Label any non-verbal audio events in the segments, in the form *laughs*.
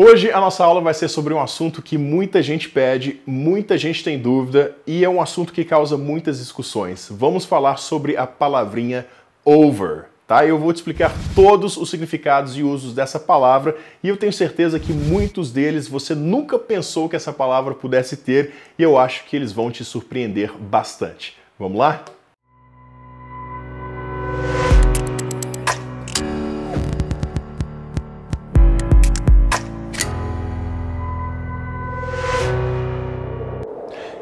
Hoje a nossa aula vai ser sobre um assunto que muita gente pede, muita gente tem dúvida e é um assunto que causa muitas discussões. Vamos falar sobre a palavrinha over, tá? Eu vou te explicar todos os significados e usos dessa palavra e eu tenho certeza que muitos deles você nunca pensou que essa palavra pudesse ter e eu acho que eles vão te surpreender bastante. Vamos lá?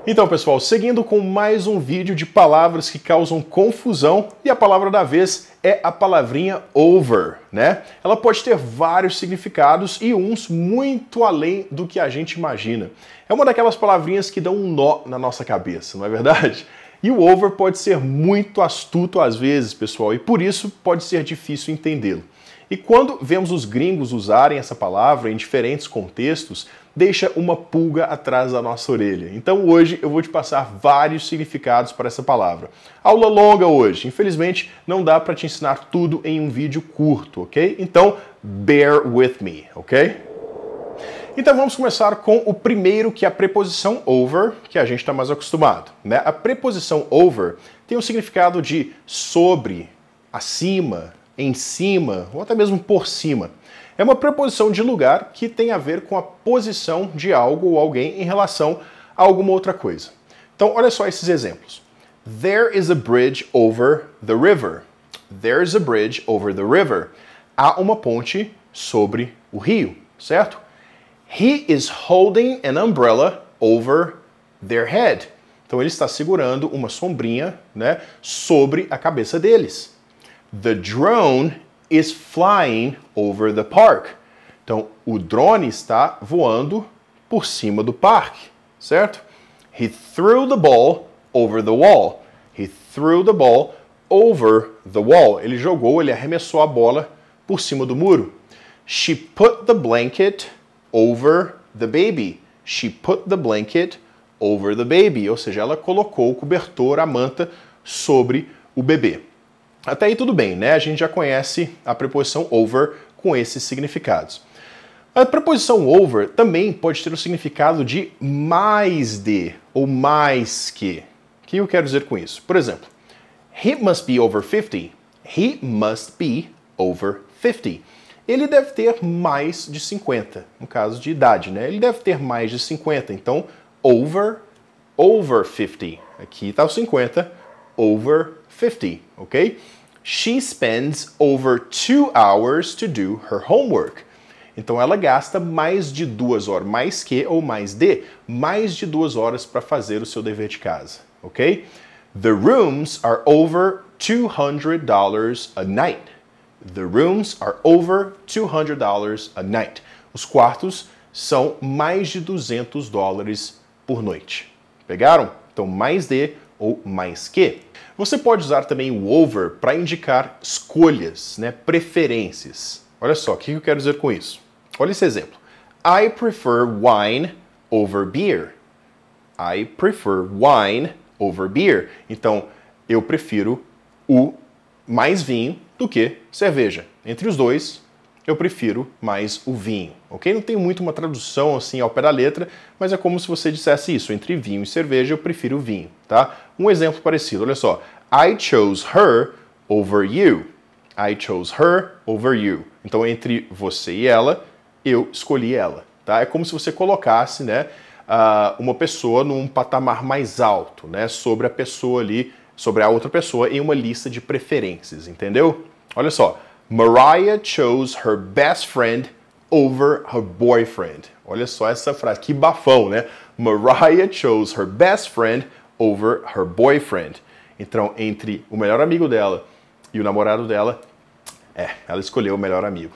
Então, pessoal, seguindo com mais um vídeo de palavras que causam confusão, e a palavra da vez é a palavrinha over, né? Ela pode ter vários significados e uns muito além do que a gente imagina. É uma daquelas palavrinhas que dão um nó na nossa cabeça, não é verdade? E o over pode ser muito astuto às vezes, pessoal, e por isso pode ser difícil entendê-lo. E quando vemos os gringos usarem essa palavra em diferentes contextos, deixa uma pulga atrás da nossa orelha. Então hoje eu vou te passar vários significados para essa palavra. Aula longa hoje, infelizmente não dá para te ensinar tudo em um vídeo curto, ok? Então bear with me, ok? Então vamos começar com o primeiro, que é a preposição over, que a gente está mais acostumado. Né? A preposição over tem o um significado de sobre, acima, em cima ou até mesmo por cima. É uma preposição de lugar que tem a ver com a posição de algo ou alguém em relação a alguma outra coisa. Então, olha só esses exemplos. There is a bridge over the river. There is a bridge over the river. Há uma ponte sobre o rio, certo? He is holding an umbrella over their head. Então ele está segurando uma sombrinha, né, sobre a cabeça deles. The drone is flying over the park. Então, o drone está voando por cima do parque, certo? He threw the ball over the wall. He threw the ball over the wall. Ele jogou, ele arremessou a bola por cima do muro. She put the blanket over the baby. She put the blanket over the baby. Ou seja, ela colocou o cobertor, a manta, sobre o bebê. Até aí tudo bem, né? A gente já conhece a preposição over com esses significados. A preposição over também pode ter o significado de mais de ou mais que. O que eu quero dizer com isso? Por exemplo, he must be over 50. He must be over 50. Ele deve ter mais de 50, no caso de idade, né? Ele deve ter mais de 50. Então, over, over 50. Aqui está o 50, over 50, ok? She spends over two hours to do her homework. Então ela gasta mais de duas horas, mais que ou mais de, mais de duas horas para fazer o seu dever de casa, ok? The rooms are over $200 a night. The rooms are over $200 a night. Os quartos são mais de 200 dólares por noite. Pegaram? Então, mais de ou mais que. Você pode usar também o over para indicar escolhas, né, preferências. Olha só, o que eu quero dizer com isso? Olha esse exemplo. I prefer wine over beer. I prefer wine over beer. Então, eu prefiro o mais vinho do que cerveja. Entre os dois, eu prefiro mais o vinho, ok? Não tem muito uma tradução assim ao pé da letra, mas é como se você dissesse isso, entre vinho e cerveja eu prefiro o vinho, tá? Um exemplo parecido, olha só. I chose her over you. I chose her over you. Então, entre você e ela, eu escolhi ela, tá? É como se você colocasse, né, ah, uma pessoa num patamar mais alto, né, sobre a pessoa ali, sobre a outra pessoa em uma lista de preferências, entendeu? Olha só, Mariah chose her best friend over her boyfriend. Olha só essa frase, que bafão, né? Mariah chose her best friend over her boyfriend. Então, entre o melhor amigo dela e o namorado dela, é, ela escolheu o melhor amigo.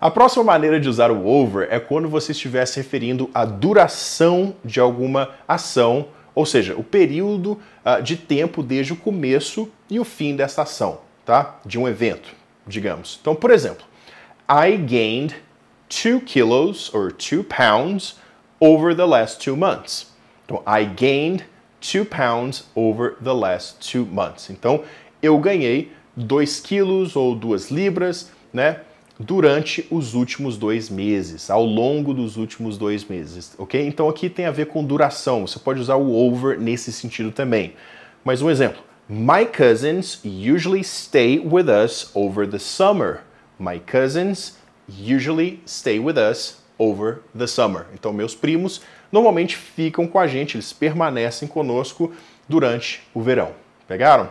A próxima maneira de usar o over é quando você estiver se referindo à duração de alguma ação, ou seja, o período uh, de tempo desde o começo e o fim dessa ação, tá? De um evento digamos. Então, por exemplo, I gained 2 kilos or 2 pounds over the last two months. Então, I gained 2 pounds over the last two months. Então, eu ganhei 2 quilos ou 2 libras, né? Durante os últimos dois meses, ao longo dos últimos dois meses, ok? Então aqui tem a ver com duração, você pode usar o over nesse sentido também. Mais um exemplo: My cousins usually stay with us over the summer. My cousins usually stay with us over the summer. Então, meus primos normalmente ficam com a gente, eles permanecem conosco durante o verão. Pegaram?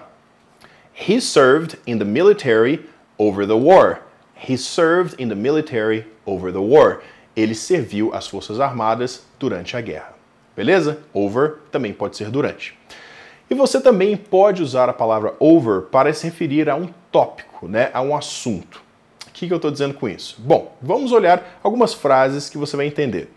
He served in the military over the war. He served in the military over the war. Ele serviu as Forças Armadas durante a guerra. Beleza? Over também pode ser durante. E você também pode usar a palavra over para se referir a um tópico, né, a um assunto. O que, que eu estou dizendo com isso? Bom, vamos olhar algumas frases que você vai entender.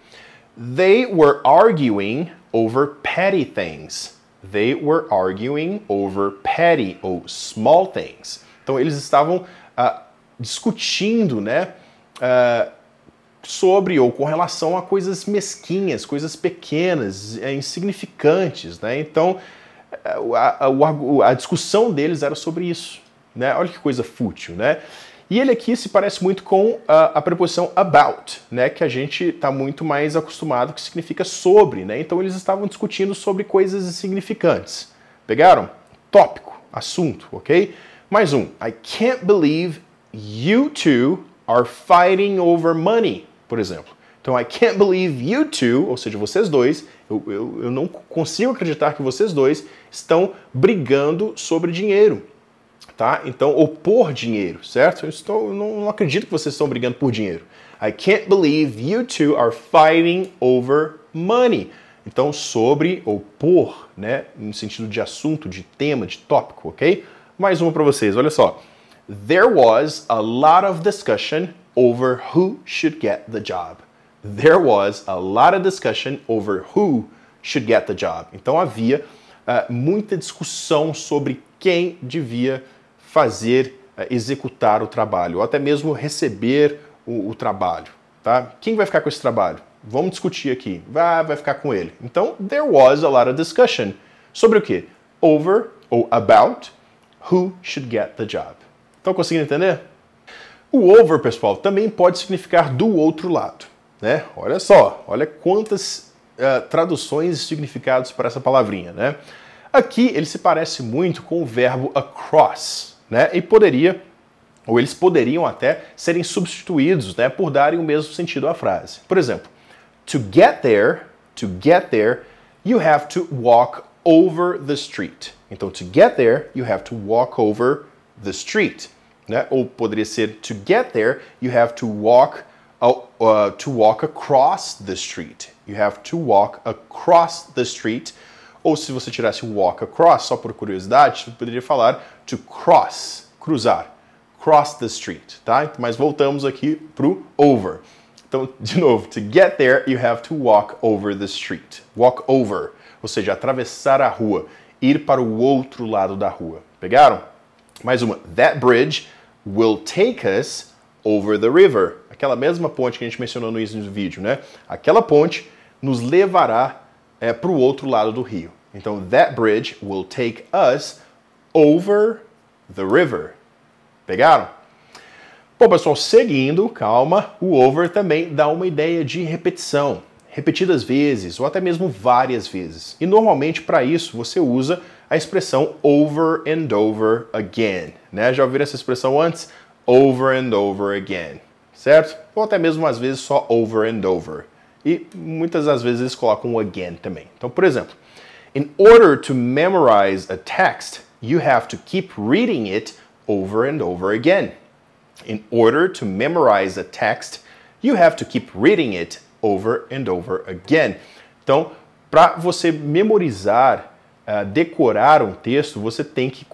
They were arguing over petty things. They were arguing over petty ou small things. Então eles estavam uh, discutindo, né, uh, sobre ou com relação a coisas mesquinhas, coisas pequenas, eh, insignificantes, né? Então é, a, a, a, discussão deles era sobre isso. Né? Olha que coisa fútil, né? E ele aqui se parece muito com a, a preposição about, né? Que a gente está muito mais acostumado que significa sobre, né? Então eles estavam discutindo sobre coisas insignificantes. Pegaram? Tópico, assunto, ok? Mais um. I can't believe you two are fighting over money, por exemplo. Então, I can't believe you two, ou seja, vocês dois, eu, eu, eu não consigo acreditar que vocês dois estão brigando sobre dinheiro. Tá? Então, ou por dinheiro, certo? Eu, estou, eu não, não acredito que vocês estão brigando por dinheiro. I can't believe you two are fighting over money. Então, sobre ou por, né, no sentido de assunto, de tema, de tópico, ok? Mais uma para vocês, olha só. There was a lot of discussion over who should get the job there was a lot of discussion over who should get the job. Então havia uh, muita discussão sobre quem devia fazer, uh, executar o trabalho, ou até mesmo receber o, o, trabalho. Tá? Quem vai ficar com esse trabalho? Vamos discutir aqui. Vai, vai ficar com ele. Então, there was a lot of discussion sobre o que? Over ou about who should get the job. Estão conseguindo entender? O over, pessoal, também pode significar do outro lado. Né? Olha só, olha quantas uh, traduções e significados para essa palavrinha. Né? Aqui ele se parece muito com o verbo across, né? e poderia, ou eles poderiam até serem substituídos né, por darem o mesmo sentido à frase. Por exemplo, to get there, to get there, you have to walk over the street. Então, to get there, you have to walk over the street. Né? Ou poderia ser to get there, you have to walk Oh, uh, to walk across the street. You have to walk across the street. Ou se você tirasse walk across, só por curiosidade, você poderia falar to cross, cruzar. Cross the street, tá? Mas voltamos aqui pro over. Então, de novo, to get there, you have to walk over the street. Walk over, ou seja, atravessar a rua, ir para o outro lado da rua. Pegaram? Mais uma. That bridge will take us over the river aquela mesma ponte que a gente mencionou no início do vídeo, né? Aquela ponte nos levará é, para o outro lado do rio. Então, that bridge will take us over the river. Pegaram? Bom, pessoal, seguindo, calma, o over também dá uma ideia de repetição, repetidas vezes ou até mesmo várias vezes. E normalmente para isso você usa a expressão over and over again, né? Já ouviram essa expressão antes? Over and over again certo? Ou até mesmo às vezes só over and over. E muitas das vezes eles colocam again também. Então, por exemplo, in order to memorize a text, you have to keep reading it over and over again. In order to memorize a text, you have to keep reading it over and over again. Então, para você memorizar, uh, decorar um texto, você tem que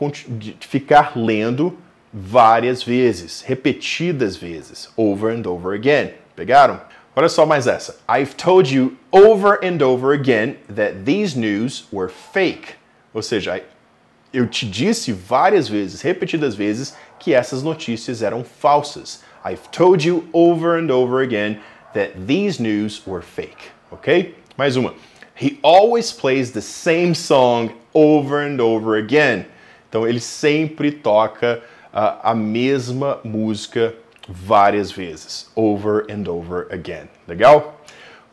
ficar lendo várias vezes, repetidas vezes, over and over again. Pegaram? Olha só mais essa. I've told you over and over again that these news were fake. Ou seja, eu te disse várias vezes, repetidas vezes, que essas notícias eram falsas. I've told you over and over again that these news were fake. Ok? Mais uma. He always plays the same song over and over again. Então ele sempre toca a, a mesma música várias vezes, over and over again. Legal?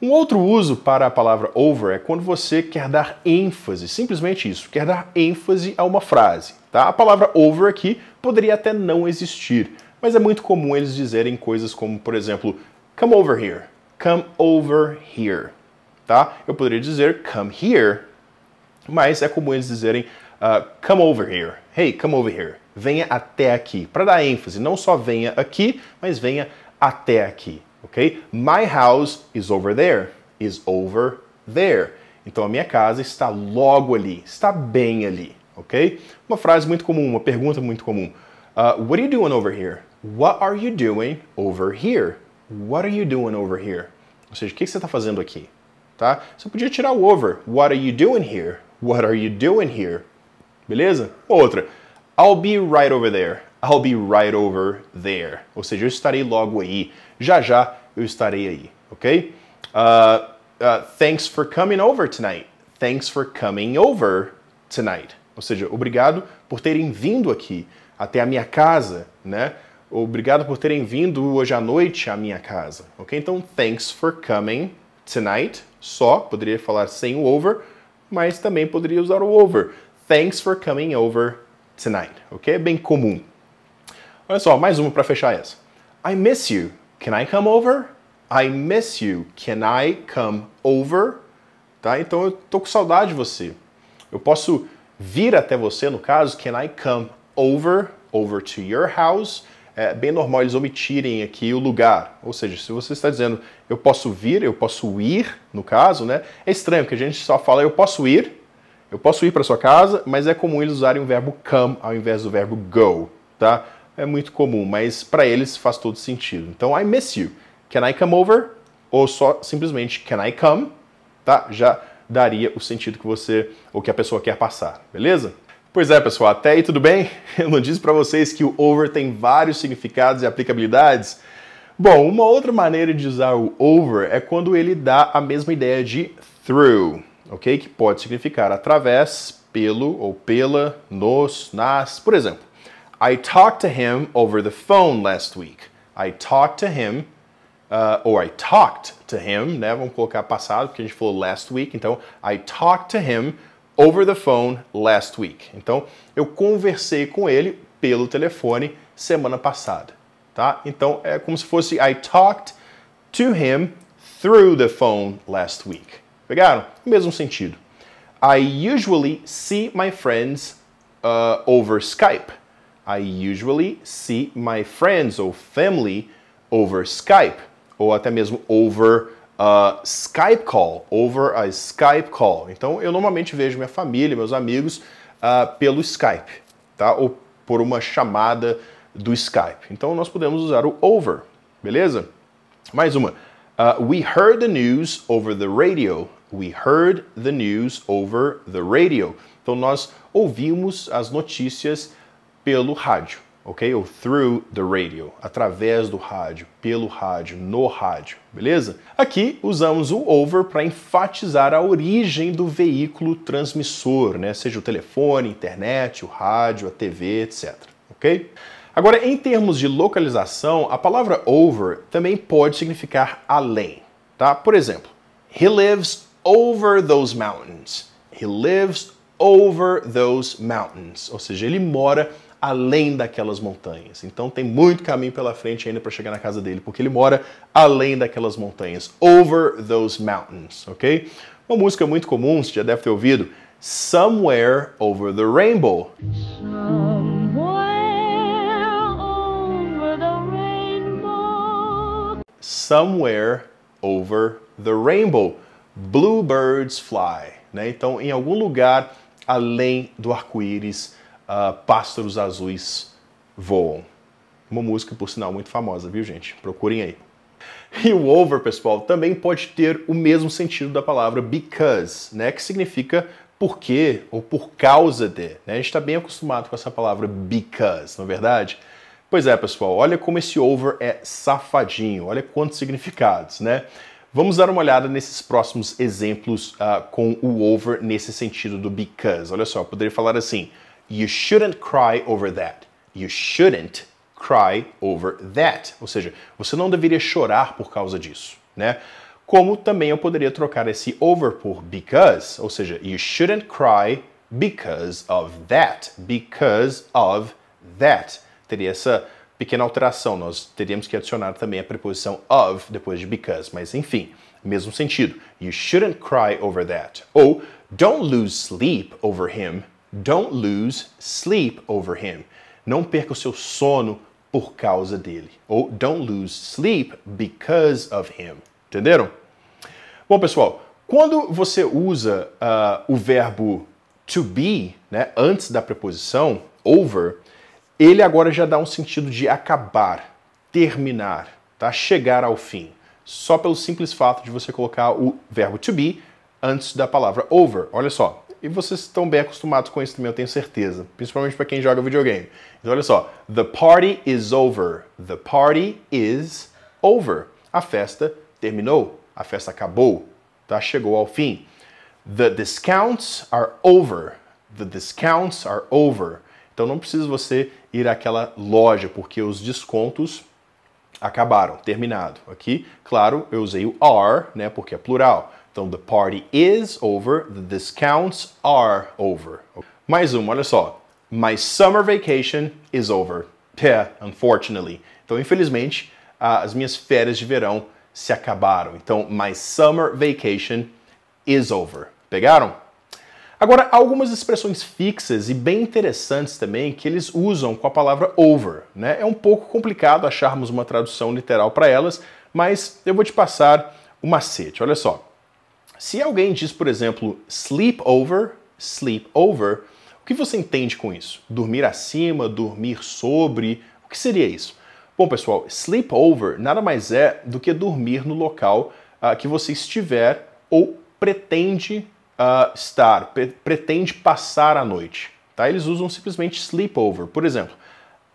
Um outro uso para a palavra over é quando você quer dar ênfase, simplesmente isso, quer dar ênfase a uma frase. Tá? A palavra over aqui poderia até não existir, mas é muito comum eles dizerem coisas como, por exemplo, come over here, come over here. Tá? Eu poderia dizer come here, mas é comum eles dizerem uh, come over here, hey, come over here venha até aqui. Para dar ênfase, não só venha aqui, mas venha até aqui, ok? My house is over there, is over there. Então a minha casa está logo ali, está bem ali, ok? Uma frase muito comum, uma pergunta muito comum. Uh, what are you doing over here? What are you doing over here? What are you doing over here? Ou seja, o que você está fazendo aqui? Tá? Você podia tirar o over. What are you doing here? What are you doing here? Beleza? Outra. I'll be right over there. I'll be right over there. Ou seja, eu estarei logo aí. Já já eu estarei aí, ok? Uh, uh, thanks for coming over tonight. Thanks for coming over tonight. Ou seja, obrigado por terem vindo aqui até a minha casa, né? Obrigado por terem vindo hoje à noite à minha casa, ok? Então, thanks for coming tonight. Só poderia falar sem o over, mas também poderia usar o over. Thanks for coming over tonight, ok? bem comum. Olha só, mais uma para fechar essa. I miss you. Can I come over? I miss you. Can I come over? Tá? Então eu tô com saudade de você. Eu posso vir até você, no caso, can I come over? Over to your house? É bem normal eles omitirem aqui o lugar. Ou seja, se você está dizendo eu posso vir, eu posso ir, no caso, né? É estranho que a gente só fala eu posso ir, eu posso ir para sua casa, mas é comum eles usarem o verbo come ao invés do verbo go, tá? É muito comum, mas para eles faz todo sentido. Então, I miss you. Can I come over? Ou só simplesmente can I come? Tá? Já daria o sentido que você ou que a pessoa quer passar, beleza? Pois é, pessoal, até aí tudo bem? *laughs* Eu não disse para vocês que o over tem vários significados e aplicabilidades? Bom, uma outra maneira de usar o over é quando ele dá a mesma ideia de through ok? Que pode significar através, pelo ou pela, nos, nas. Por exemplo, I talked to him over the phone last week. I talked to him, uh, or I talked to him, né? Vamos colocar passado, porque a gente falou last week. Então, I talked to him over the phone last week. Então, eu conversei com ele pelo telefone semana passada, tá? Então, é como se fosse I talked to him through the phone last week. Pegaram? Mesmo sentido. I usually see my friends uh, over Skype. I usually see my friends or family over Skype. Ou até mesmo over a uh, Skype call. Over a Skype call. Então eu normalmente vejo minha família, meus amigos uh, pelo Skype, tá? Ou por uma chamada do Skype. Então nós podemos usar o over, beleza? Mais uma. Uh, we heard the news over the radio. We heard the news over the radio. Então nós ouvimos as notícias pelo rádio, ok? Ou through the radio, através do rádio, pelo rádio, no rádio, beleza? Aqui usamos o over para enfatizar a origem do veículo transmissor, né? Seja o telefone, internet, o rádio, a TV, etc. Ok? Agora, em termos de localização, a palavra over também pode significar além, tá? Por exemplo, he lives over those mountains. He lives over those mountains. Ou seja, ele mora além daquelas montanhas. Então tem muito caminho pela frente ainda para chegar na casa dele, porque ele mora além daquelas montanhas. Over those mountains, ok? Uma música muito comum, você já deve ter ouvido. Somewhere Over the Rainbow. Somewhere over the rainbow. Somewhere over the rainbow. Bluebirds Fly. Né? Então, em algum lugar além do arco-íris, uh, pássaros azuis voam. Uma música, por sinal, muito famosa, viu, gente? Procurem aí. E o over, pessoal, também pode ter o mesmo sentido da palavra because, né? Que significa porque ou por causa de. Né? A gente está bem acostumado com essa palavra because, não é verdade? Pois é, pessoal, olha como esse over é safadinho, olha quantos significados, né? Vamos dar uma olhada nesses próximos exemplos uh, com o over nesse sentido do because. Olha só, eu poderia falar assim: You shouldn't cry over that. You shouldn't cry over that. Ou seja, você não deveria chorar por causa disso, né? Como também eu poderia trocar esse over por because, ou seja, you shouldn't cry because of that. Because of that. Teria essa pequena alteração, nós teríamos que adicionar também a preposição of depois de because, mas enfim, mesmo sentido. You shouldn't cry over that. Ou don't lose sleep over him. Don't lose sleep over him. Não perca o seu sono por causa dele. Ou don't lose sleep because of him. Entenderam? Bom, pessoal, quando você usa uh, o verbo to be, né, antes da preposição over, ele agora já dá um sentido de acabar, terminar, tá? chegar ao fim. Só pelo simples fato de você colocar o verbo to be antes da palavra over. Olha só. E vocês estão bem acostumados com isso também, eu tenho certeza. Principalmente para quem joga videogame. Então, olha só. The party is over. The party is over. A festa terminou. A festa acabou. Tá? Chegou ao fim. The discounts are over. The discounts are over. Então, não precisa você ir àquela loja, porque os descontos acabaram, terminado. Aqui, claro, eu usei o are, né, porque é plural. Então, the party is over, the discounts are over. Mais uma, olha só. My summer vacation is over. *laughs* Yeah, unfortunately. Então, infelizmente, as minhas férias de verão se acabaram. Então, my summer vacation is over. Pegaram? Agora, há algumas expressões fixas e bem interessantes também que eles usam com a palavra over. Né? É um pouco complicado acharmos uma tradução literal para elas, mas eu vou te passar o macete. Olha só. Se alguém diz, por exemplo, sleep over, sleep over, o que você entende com isso? Dormir acima, dormir sobre, o que seria isso? Bom, pessoal, sleep over nada mais é do que dormir no local ah, que você estiver ou pretende uh, estar, pretende passar a noite. Tá? Eles usam simplesmente sleepover. Por exemplo,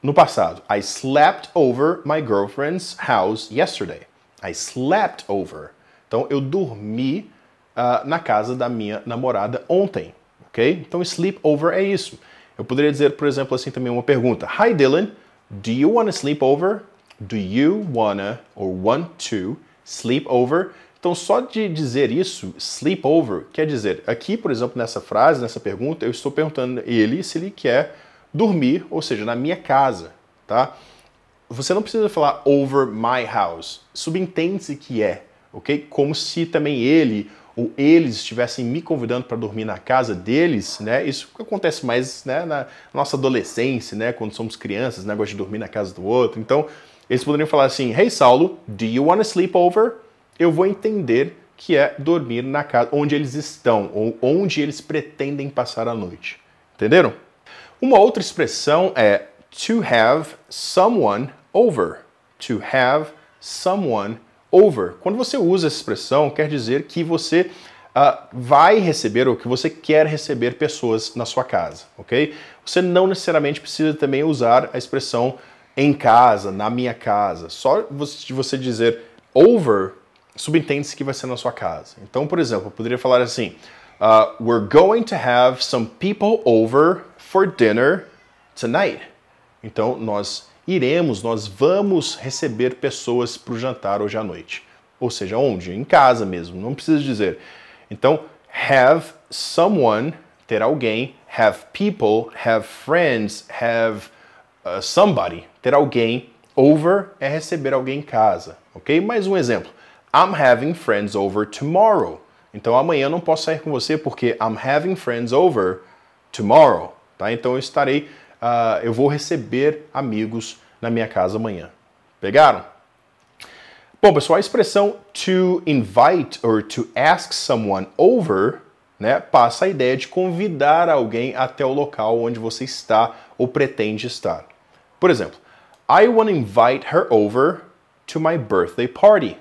no passado, I slept over my girlfriend's house yesterday. I slept over. Então eu dormi uh, na casa da minha namorada ontem, ok? Então sleepover é isso. Eu poderia dizer, por exemplo, assim também uma pergunta. Hi Dylan, do you wanna sleep over? Do you wanna or want to sleep over? Então, só de dizer isso, sleepover, quer dizer, aqui, por exemplo, nessa frase, nessa pergunta, eu estou perguntando ele se ele quer dormir, ou seja, na minha casa, tá? Você não precisa falar over my house. Subentende-se que é, ok? Como se também ele ou eles estivessem me convidando para dormir na casa deles, né? Isso acontece mais né, na nossa adolescência, né? Quando somos crianças, negócio né? de dormir na casa do outro. Então, eles poderiam falar assim: Hey Saulo, do you want to sleep over? eu vou entender que é dormir na casa onde eles estão ou onde eles pretendem passar a noite. Entenderam? Uma outra expressão é to have someone over. To have someone over. Quando você usa essa expressão, quer dizer que você uh, vai receber ou que você quer receber pessoas na sua casa, ok? Você não necessariamente precisa também usar a expressão em casa, na minha casa. Só se você dizer over subentende-se que vai ser na sua casa. Então, por exemplo, eu poderia falar assim: uh, We're going to have some people over for dinner tonight. Então, nós iremos, nós vamos receber pessoas para o jantar hoje à noite. Ou seja, onde? Em casa mesmo, não precisa dizer. Então, have someone, ter alguém, have people, have friends, have uh, somebody, ter alguém, over é receber alguém em casa, ok? Mais um exemplo. I'm having friends over tomorrow. Então amanhã eu não posso sair com você porque I'm having friends over tomorrow. Tá? Então eu estarei, uh, eu vou receber amigos na minha casa amanhã. Pegaram? Bom, pessoal, a expressão to invite or to ask someone over né, passa a ideia de convidar alguém até o local onde você está ou pretende estar. Por exemplo, I want to invite her over to my birthday party.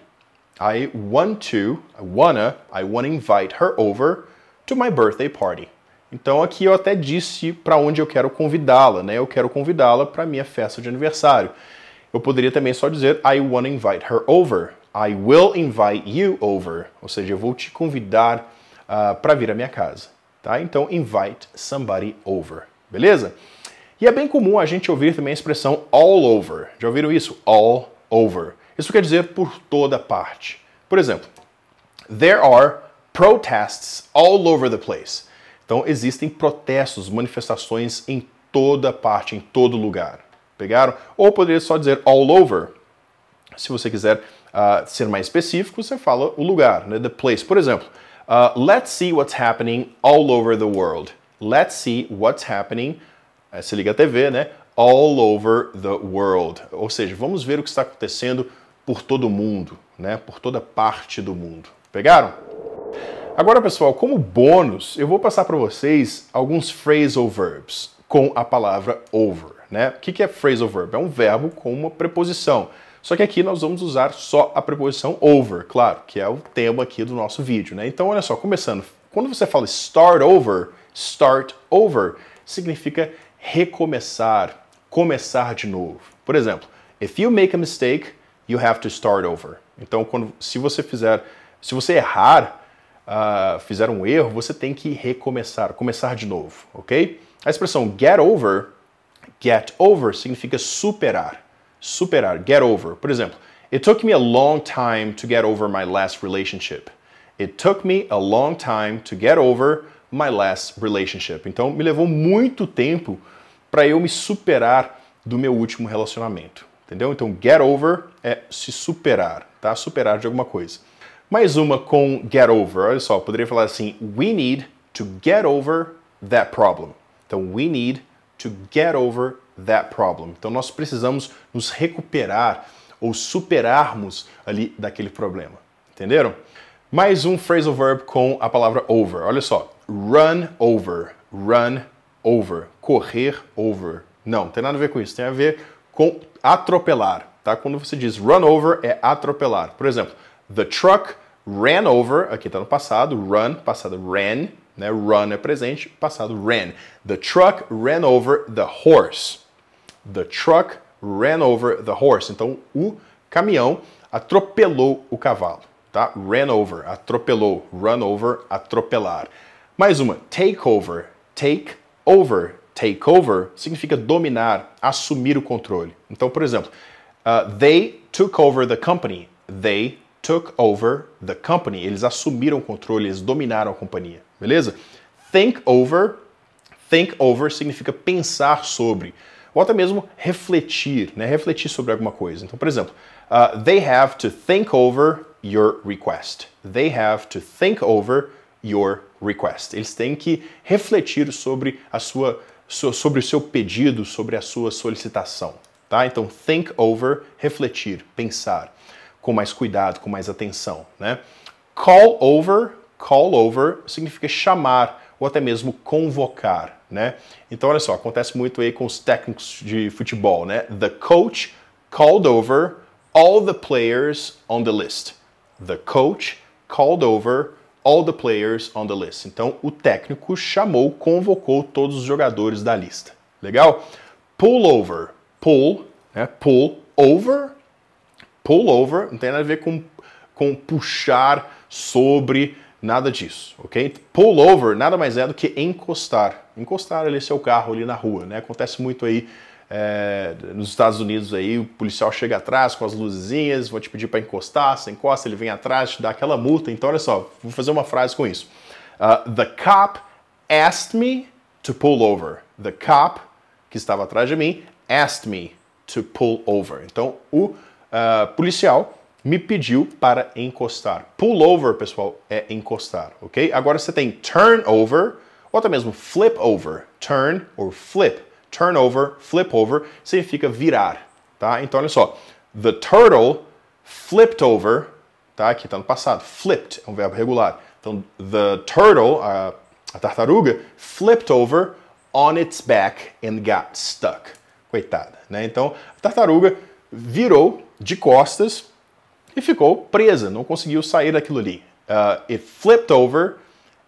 I want to, I wanna, I wanna invite her over to my birthday party. Então aqui eu até disse para onde eu quero convidá-la, né? Eu quero convidá-la para minha festa de aniversário. Eu poderia também só dizer I wanna invite her over. I will invite you over, ou seja, eu vou te convidar uh, ah, para vir à minha casa, tá? Então invite somebody over, beleza? E é bem comum a gente ouvir também a expressão all over. Já ouviram isso? All over. Isso quer dizer por toda parte. Por exemplo, there are protests all over the place. Então existem protestos, manifestações em toda parte, em todo lugar. Pegaram? Ou poderia só dizer all over. Se você quiser uh, ser mais específico, você fala o lugar, né? the place. Por exemplo, uh, let's see what's happening all over the world. Let's see what's happening, eh, se liga a TV, né? All over the world. Ou seja, vamos ver o que está acontecendo por todo mundo, né? por toda parte do mundo. Pegaram? Agora, pessoal, como bônus, eu vou passar para vocês alguns phrasal verbs com a palavra over. Né? O que é phrasal verb? É um verbo com uma preposição. Só que aqui nós vamos usar só a preposição over, claro, que é o tema aqui do nosso vídeo. Né? Então, olha só, começando. Quando você fala start over, start over significa recomeçar, começar de novo. Por exemplo, if you make a mistake, you have to start over. Então, quando, se você fizer, se você errar, uh, fizer um erro, você tem que recomeçar, começar de novo, ok? A expressão get over, get over significa superar, superar, get over. Por exemplo, it took me a long time to get over my last relationship. It took me a long time to get over my last relationship. Então, me levou muito tempo para eu me superar do meu último relacionamento entendeu? Então get over é se superar, tá? Superar de alguma coisa. Mais uma com get over. Olha só, poderia falar assim: we need to get over that problem. Então we need to get over that problem. Então nós precisamos nos recuperar ou superarmos ali daquele problema. Entenderam? Mais um phrasal verb com a palavra over. Olha só. Run over. Run over. Correr over. Não, tem nada a ver com isso. Tem a ver com atropelar, tá? Quando você diz run over é atropelar. Por exemplo, the truck ran over, aqui está no passado, run, passado ran, né? Run é presente, passado ran. The truck ran over the horse. The truck ran over the horse. Então o caminhão atropelou o cavalo, tá? Ran over, atropelou, run over, atropelar. Mais uma, take over, take over, take over significa dominar, assumir o controle. Então, por exemplo, uh, they took over the company. They took over the company. Eles assumiram o controle, eles dominaram a companhia. Beleza? Think over. Think over significa pensar sobre. Ou até mesmo refletir, né? Refletir sobre alguma coisa. Então, por exemplo, uh, they have to think over your request. They have to think over your request. Eles têm que refletir sobre a sua sobre o seu pedido, sobre a sua solicitação. Tá? Então, think over, refletir, pensar, com mais cuidado, com mais atenção. Né? Call over, call over significa chamar ou até mesmo convocar. Né? Então, olha só, acontece muito aí com os técnicos de futebol. Né? The coach called over all the players on the list. The coach called over all the players on the list. Então o técnico chamou, convocou todos os jogadores da lista. Legal? Pull over. Pull, né? Pull over. Pull over não tem nada a ver com, com puxar sobre nada disso, ok? Pull over nada mais é do que encostar. Encostar ali é seu carro ali na rua, né? Acontece muito aí é, nos Estados Unidos aí o policial chega atrás com as luzinhas, vou te pedir para encostar, você encosta, ele vem atrás, te dá aquela multa. Então olha só, vou fazer uma frase com isso. Uh, the cop asked me to pull over. The cop que estava atrás de mim asked me to pull over. Então o uh, policial me pediu para encostar. Pull over, pessoal, é encostar, ok? Agora você tem turn over ou até mesmo flip over, turn ou flip turnover, flip over, significa virar, tá? Então, olha só, the turtle flipped over, tá? Aqui está no passado, flipped é um verbo regular. Então, the turtle, a, a tartaruga, flipped over on its back and got stuck. Coitada, né? Então, a tartaruga virou de costas e ficou presa, não conseguiu sair daquilo ali. Uh, it flipped over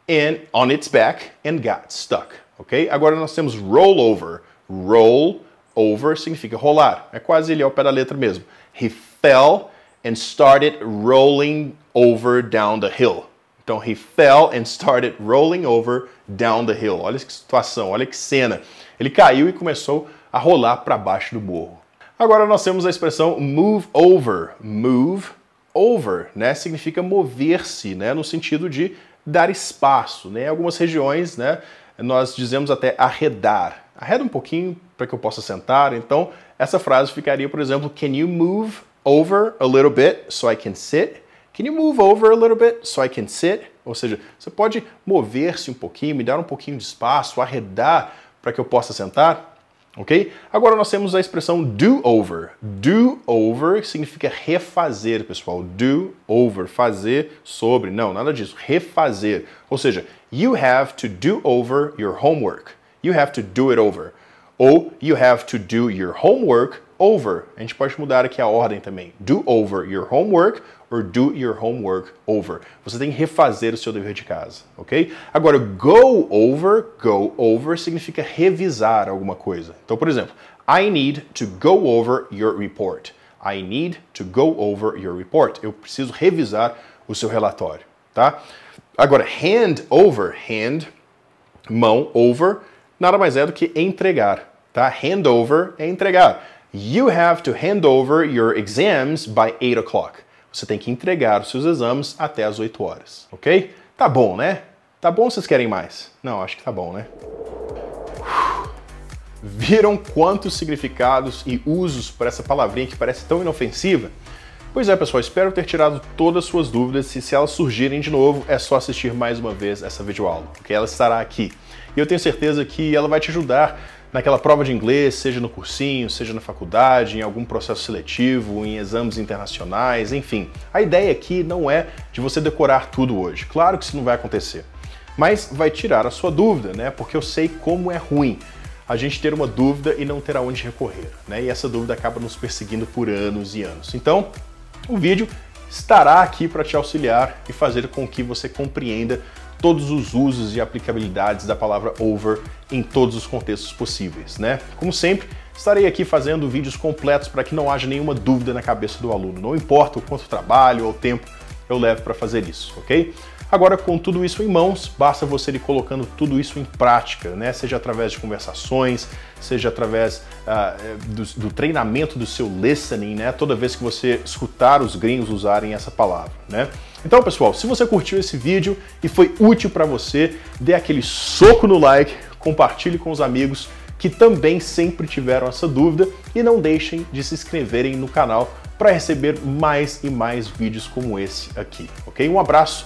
and on its back and got stuck. Ok? Agora nós temos rollover, Roll over significa rolar. É quase ele ao pé da letra mesmo. He fell and started rolling over down the hill. Então, he fell and started rolling over down the hill. Olha que situação, olha que cena. Ele caiu e começou a rolar para baixo do morro. Agora nós temos a expressão move over. Move over, né? Significa mover-se, né? No sentido de dar espaço, né? Em algumas regiões, né? Nós dizemos até arredar. Arreda um pouquinho para que eu possa sentar. Então, essa frase ficaria, por exemplo, Can you move over a little bit so I can sit? Can you move over a little bit so I can sit? Ou seja, você pode mover-se um pouquinho, me dar um pouquinho de espaço, arredar para que eu possa sentar, ok? Agora nós temos a expressão do over. Do over significa refazer, pessoal. Do over, fazer sobre. Não, nada disso. Refazer. Ou seja, you have to do over your homework you have to do it over. Ou you have to do your homework over. A gente pode mudar aqui a ordem também. Do over your homework or do your homework over. Você tem que refazer o seu dever de casa, ok? Agora, go over, go over significa revisar alguma coisa. Então, por exemplo, I need to go over your report. I need to go over your report. Eu preciso revisar o seu relatório, tá? Agora, hand over, hand, mão over nada mais é do que entregar, tá? Handover é entregar. You have to hand over your exams by 8 o'clock. Você tem que entregar os seus exames até as 8 horas, ok? Tá bom, né? Tá bom, vocês querem mais? Não, acho que tá bom, né? Viram quantos significados e usos para essa palavrinha que parece tão inofensiva? Pois é, pessoal, espero ter tirado todas as suas dúvidas e se elas surgirem de novo, é só assistir mais uma vez essa videoaula, porque ela estará aqui e eu tenho certeza que ela vai te ajudar naquela prova de inglês, seja no cursinho, seja na faculdade, em algum processo seletivo, em exames internacionais, enfim. A ideia aqui não é de você decorar tudo hoje. Claro que isso não vai acontecer. Mas vai tirar a sua dúvida, né? Porque eu sei como é ruim a gente ter uma dúvida e não ter aonde recorrer, né? E essa dúvida acaba nos perseguindo por anos e anos. Então, o vídeo estará aqui para te auxiliar e fazer com que você compreenda todos os usos e aplicabilidades da palavra over em todos os contextos possíveis, né? Como sempre, estarei aqui fazendo vídeos completos para que não haja nenhuma dúvida na cabeça do aluno, não importa o quanto trabalho ou tempo eu levo para fazer isso, ok? Agora, com tudo isso em mãos, basta você ir colocando tudo isso em prática, né? seja através de conversações, seja através uh, ah, eh, do, do, treinamento do seu listening, né? toda vez que você escutar os gringos usarem essa palavra. Né? Então, pessoal, se você curtiu esse vídeo e foi útil para você, dê aquele soco no like, compartilhe com os amigos que também sempre tiveram essa dúvida e não deixem de se inscreverem no canal para receber mais e mais vídeos como esse aqui, ok? Um abraço